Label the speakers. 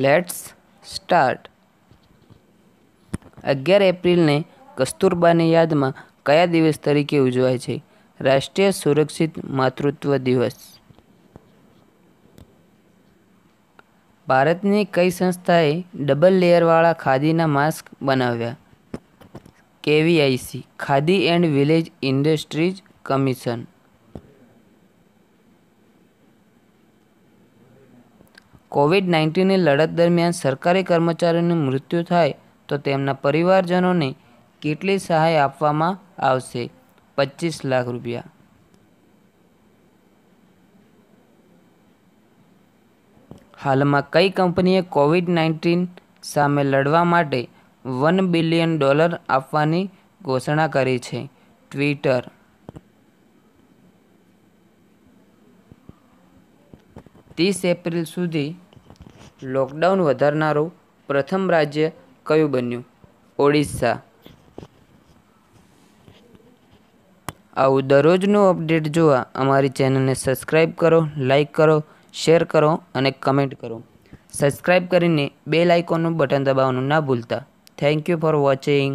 Speaker 1: let's start અગિયાર એપ્રિલને કસ્તુરબાની યાદમાં કયા દિવસ તરીકે ઉજવાય છે રાષ્ટ્રીય સુરક્ષિત માતૃત્વ દિવસ ભારતની કઈ સંસ્થાએ ડબલ લેયરવાળા ખાદીના માસ્ક બનાવ્યા KVIC Khadi and village industries commission Covid નાઇન્ટીનની લડત દરમિયાન સરકારી કર્મચારીઓનું મૃત્યુ થાય તો તેમના પરિવારજનોને કેટલી સહાય આપવામાં આવશે પચીસ લાખ રૂપિયા હાલમાં કઈ કંપનીએ કોવિડ નાઇન્ટીન સામે લડવા માટે વન બિલિયન ડોલર આપવાની ઘોષણા કરી છે ટ્વિટર ત્રીસ એપ્રિલ સુધી લોકડાઉન વધારનારું પ્રથમ રાજ્ય કયું બન્યું ઓડિશા આવું દરરોજનું અપડેટ જોવા અમારી ચેનલને સબસ્ક્રાઈબ કરો લાઇક કરો શેર કરો અને કમેન્ટ કરો સબસ્ક્રાઈબ કરીને બે લાઇકોનું બટન દબાવવાનું ના ભૂલતા થેન્ક યુ ફોર વોચિંગ